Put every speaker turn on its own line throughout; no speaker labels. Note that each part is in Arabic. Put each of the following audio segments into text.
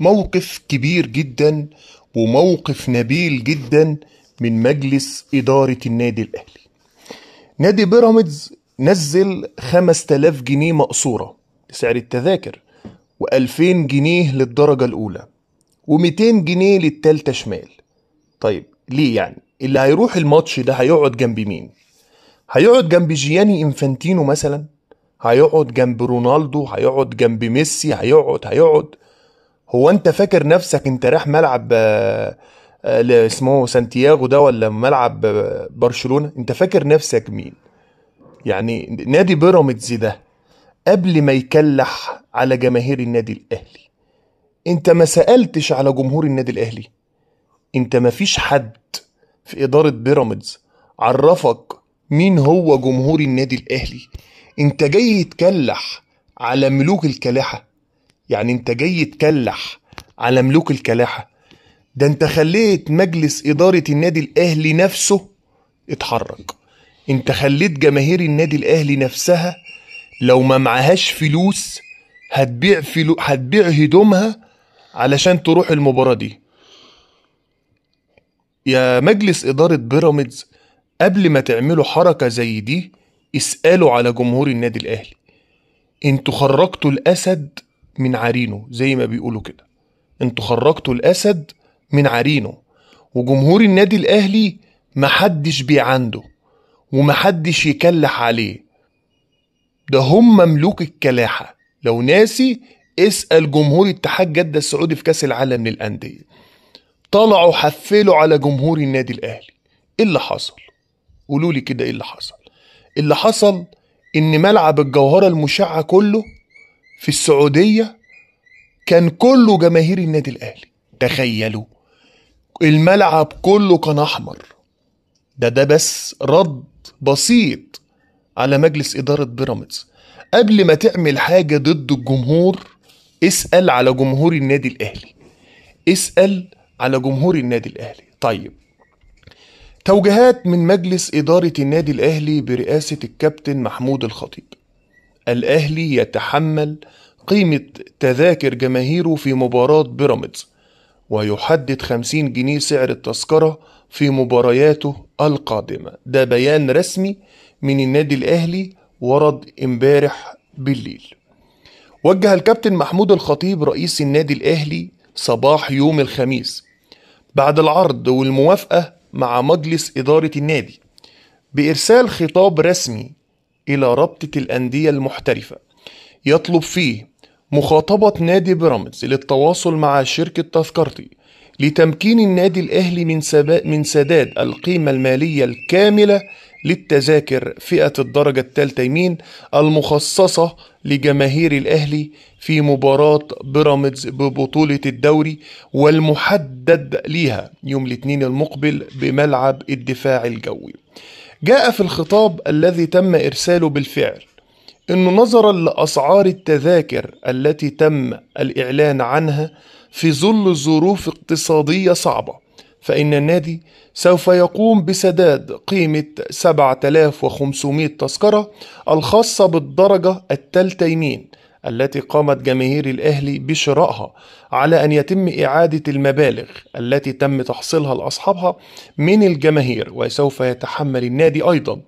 موقف كبير جدا وموقف نبيل جدا من مجلس إدارة النادي الأهلي نادي بيراميدز نزل 5000 جنيه مقصورة لسعر التذاكر و2000 جنيه للدرجة الأولى و200 جنيه للتالتة شمال طيب ليه يعني اللي هيروح الماتش ده هيقعد جنب مين هيقعد جنب جياني انفانتينو مثلا هيقعد جنب رونالدو هيقعد جنب ميسي هيقعد هيقعد هو انت فاكر نفسك انت رايح ملعب آه، آه، اسمه سانتياغو ده ولا ملعب آه، برشلونه انت فاكر نفسك مين يعني نادي بيراميدز ده قبل ما يكلح على جماهير النادي الاهلي انت ما سالتش على جمهور النادي الاهلي انت ما فيش حد في اداره بيراميدز عرفك مين هو جمهور النادي الاهلي انت جاي تكلح على ملوك الكلاحه يعني انت جاي تكلح على ملوك الكلاحة ده انت خليت مجلس إدارة النادي الأهلي نفسه اتحرك انت خليت جماهير النادي الأهلي نفسها لو ما معهاش فلوس هتبيع فلو هتبيع هدومها علشان تروح المباراة دي يا مجلس إدارة بيراميدز قبل ما تعملوا حركة زي دي اسألوا على جمهور النادي الأهلي انتوا خرجتوا الأسد من عرينه زي ما بيقولوا كده انتوا خرجتوا الاسد من عرينه وجمهور النادي الاهلي محدش بيعنده ومحدش يكلح عليه ده هم مملوك الكلاحة لو ناسي اسأل جمهور اتحاد جدة السعودي في كاس العالم للأندية طلعوا حفلوا على جمهور النادي الأهلي ايه اللي حصل قولوا لي كده ايه اللي حصل اللي حصل ان ملعب الجوهرة المشعة كله في السعودية كان كله جماهير النادي الأهلي تخيلوا الملعب كله كان أحمر ده ده بس رد بسيط على مجلس إدارة بيراميدز قبل ما تعمل حاجة ضد الجمهور اسأل على جمهور النادي الأهلي اسأل على جمهور النادي الأهلي طيب توجيهات من مجلس إدارة النادي الأهلي برئاسة الكابتن محمود الخطيب الأهلي يتحمل قيمة تذاكر جماهيره في مباراة بيراميدز ويحدد 50 جنيه سعر التذكرة في مبارياته القادمة ده بيان رسمي من النادي الأهلي ورد امبارح بالليل وجه الكابتن محمود الخطيب رئيس النادي الأهلي صباح يوم الخميس بعد العرض والموافقة مع مجلس إدارة النادي بإرسال خطاب رسمي إلى رابطة الأندية المحترفة يطلب فيه مخاطبة نادي بيراميدز للتواصل مع شركة تذكرتي لتمكين النادي الأهلي من, من سداد القيمة المالية الكاملة للتذاكر فئة الدرجة الثالثة يمين المخصصة لجماهير الأهلي في مباراة بيراميدز ببطولة الدوري والمحدد ليها يوم الاثنين المقبل بملعب الدفاع الجوي جاء في الخطاب الذي تم إرساله بالفعل أنه نظرا لأسعار التذاكر التي تم الإعلان عنها في ظل ظروف اقتصادية صعبة فإن النادي سوف يقوم بسداد قيمة 7500 تذكرة الخاصة بالدرجة الثالثة يمين التي قامت جماهير الأهلي بشرائها على أن يتم إعادة المبالغ التي تم تحصيلها لأصحابها من الجماهير وسوف يتحمل النادي أيضا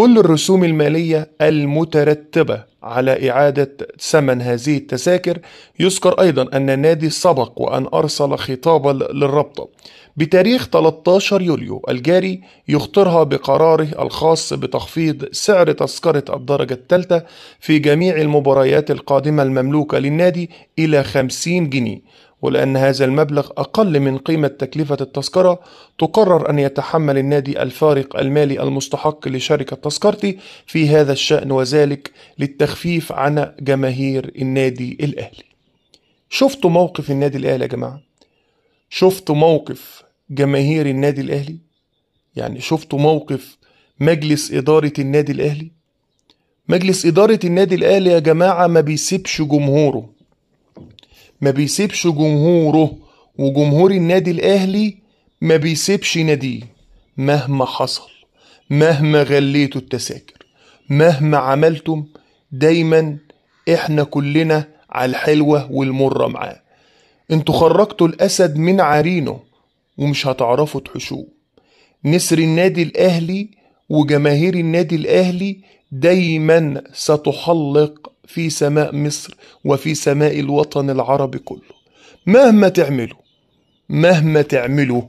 كل الرسوم المالية المترتبة على إعادة ثمن هذه التذاكر يذكر أيضا أن النادي سبق وأن أرسل خطابا للرابطة بتاريخ 13 يوليو الجاري يخطرها بقراره الخاص بتخفيض سعر تذكرة الدرجة الثالثة في جميع المباريات القادمة المملوكة للنادي إلى 50 جنيه ولأن هذا المبلغ أقل من قيمة تكلفة التذكرة تقرر أن يتحمل النادي الفارق المالي المستحق لشركة تذكرتي في هذا الشأن وذلك للتخفيف عن جماهير النادي الأهلي شفتوا موقف النادي الأهلي يا جماعة شفتوا موقف جماهير النادي الأهلي يعني شفتوا موقف مجلس إدارة النادي الأهلي مجلس إدارة النادي الأهلي يا جماعة ما بيسيبش جمهوره ما بيسيبش جمهوره وجمهور النادي الاهلي ما بيسيبش ناديه مهما حصل مهما غليتوا التذاكر مهما عملتم دايما احنا كلنا على الحلوه والمره معاه انتوا خرجتوا الاسد من عرينه ومش هتعرفوا تحشوه نسر النادي الاهلي وجماهير النادي الاهلي دايما ستحلق في سماء مصر وفي سماء الوطن العربي كله مهما تعملوا مهما تعملوا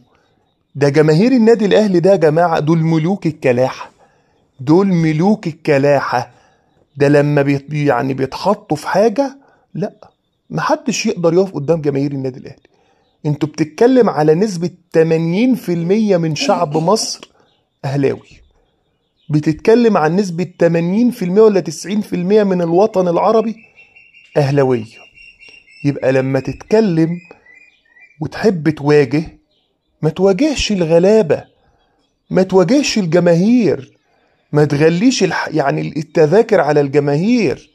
ده جماهير النادي الاهلي ده يا جماعه دول ملوك الكلاحه دول ملوك الكلاحه ده لما يعني بيتحطوا في حاجه لا محدش يقدر يقف قدام جماهير النادي الاهلي انتوا بتتكلم على نسبه 80% من شعب مصر اهلاوي بتتكلم عن نسبة 80% ولا 90% من الوطن العربي أهلوية يبقى لما تتكلم وتحب تواجه ما تواجهش الغلابة ما تواجهش الجماهير ما تغليش الح... يعني التذاكر على الجماهير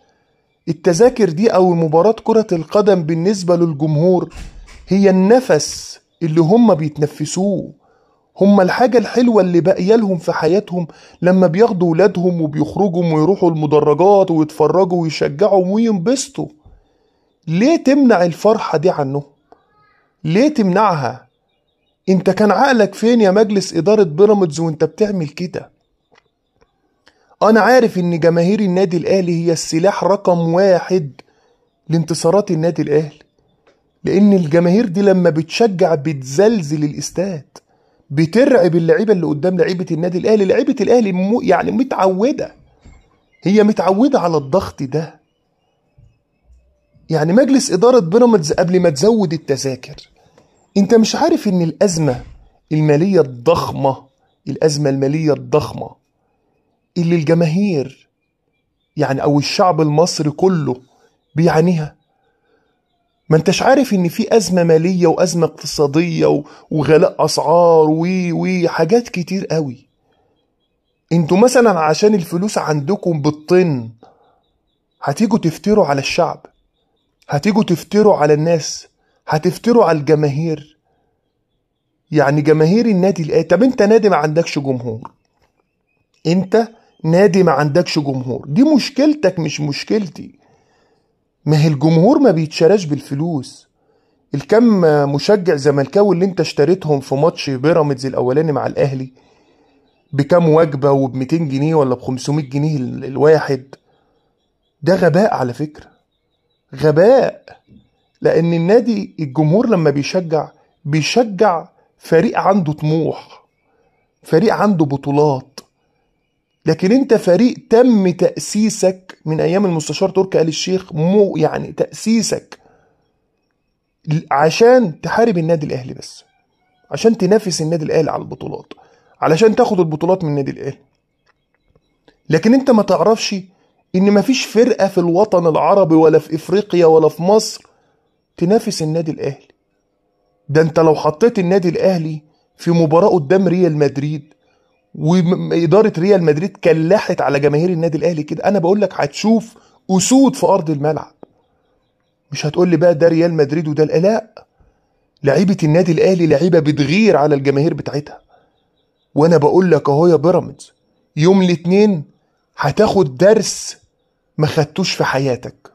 التذاكر دي أو مباراة كرة القدم بالنسبة للجمهور هي النفس اللي هم بيتنفسوه هم الحاجة الحلوة اللي باقية لهم في حياتهم لما بياخدوا ولادهم وبيخرجوا ويروحوا المدرجات ويتفرجوا ويشجعوا وينبسطوا ليه تمنع الفرحة دي عنهم ليه تمنعها انت كان عقلك فين يا مجلس إدارة بيراميدز وانت بتعمل كده أنا عارف إن جماهير النادي الأهلي هي السلاح رقم واحد لانتصارات النادي الأهلي لأن الجماهير دي لما بتشجع بتزلزل الاستاد بترعب اللعيبه اللي قدام لعيبه النادي الاهلي لعيبه الاهلي مو يعني متعوده هي متعوده على الضغط ده يعني مجلس اداره بيراميدز قبل ما تزود التذاكر انت مش عارف ان الازمه الماليه الضخمه الازمه الماليه الضخمه اللي الجماهير يعني او الشعب المصري كله بيعانيها ما انتش عارف ان في ازمه ماليه وازمه اقتصاديه وغلاء اسعار و و حاجات كتير قوي انتوا مثلا عشان الفلوس عندكم بالطن هتيجوا تفتروا على الشعب هتيجوا تفتروا على الناس هتفتروا على الجماهير يعني جماهير النادي الاهلي طب انت نادي ما عندكش جمهور انت نادي ما عندكش جمهور دي مشكلتك مش مشكلتي ما هي الجمهور ما بيتشراش بالفلوس الكم مشجع زملكاوي اللي انت اشتريتهم في ماتش بيراميدز الاولاني مع الاهلي بكام وجبه وب 200 جنيه ولا ب 500 جنيه الواحد ده غباء على فكره غباء لان النادي الجمهور لما بيشجع بيشجع فريق عنده طموح فريق عنده بطولات لكن انت فريق تم تاسيسك من ايام المستشار تركي آل الشيخ مو يعني تاسيسك عشان تحارب النادي الاهلي بس عشان تنافس النادي الاهلي على البطولات علشان تاخد البطولات من النادي الاهلي لكن انت ما تعرفش ان مفيش فرقه في الوطن العربي ولا في افريقيا ولا في مصر تنافس النادي الاهلي ده انت لو حطيت النادي الاهلي في مباراه قدام ريال مدريد واداره ريال مدريد كلحت على جماهير النادي الاهلي كده انا بقول لك هتشوف اسود في ارض الملعب مش هتقول لي بقى ده ريال مدريد وده لا لعيبه النادي الاهلي لعيبه بتغير على الجماهير بتاعتها وانا بقول لك اهو يا بيراميدز يوم الاثنين هتاخد درس ما خدتوش في حياتك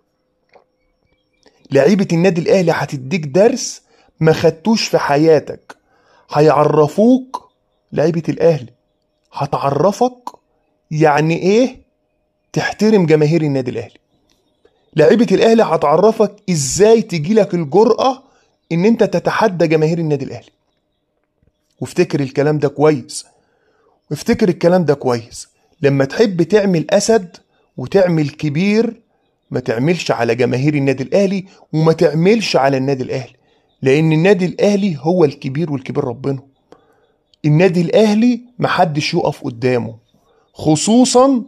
لعيبه النادي الاهلي هتديك درس ما خدتوش في حياتك هيعرفوك لعيبه الاهلي هتعرفك يعني ايه تحترم جماهير النادي الاهلي لعيبه الاهلي هتعرفك ازاي تجيلك الجرأه ان انت تتحدى جماهير النادي الاهلي وافتكر الكلام ده كويس وافتكر الكلام ده كويس لما تحب تعمل اسد وتعمل كبير ما تعملش على جماهير النادي الاهلي وما تعملش على النادي الاهلي لان النادي الاهلي هو الكبير والكبير ربنا النادي الاهلي محدش يقف قدامه خصوصا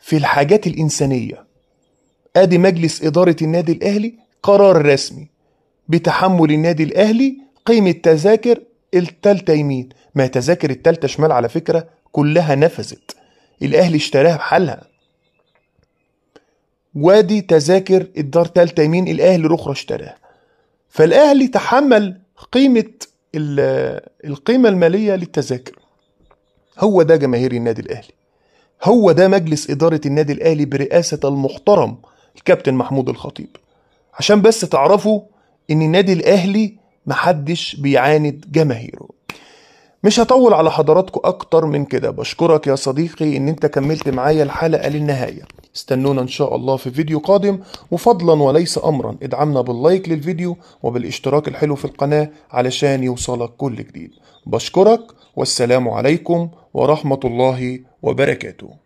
في الحاجات الانسانيه ادي مجلس اداره النادي الاهلي قرار رسمي بتحمل النادي الاهلي قيمه تذاكر التالتة يمين ما تذاكر التالتة شمال على فكرة كلها نفذت الأهلي اشتراها بحالها وادي تذاكر الدار تالتة يمين الأهلي الأخرى اشتراها فالأهلي تحمل قيمة القيمة المالية للتذاكر هو ده جماهير النادي الأهلي هو ده مجلس إدارة النادي الأهلي برئاسة المحترم الكابتن محمود الخطيب عشان بس تعرفوا إن النادي الأهلي محدش بيعاند جماهيره مش هطول على حضراتكم أكتر من كده بشكرك يا صديقي إن أنت كملت معايا الحلقة للنهاية استنونا إن شاء الله في فيديو قادم وفضلا وليس أمرا ادعمنا باللايك للفيديو وبالاشتراك الحلو في القناة علشان يوصلك كل جديد بشكرك والسلام عليكم ورحمة الله وبركاته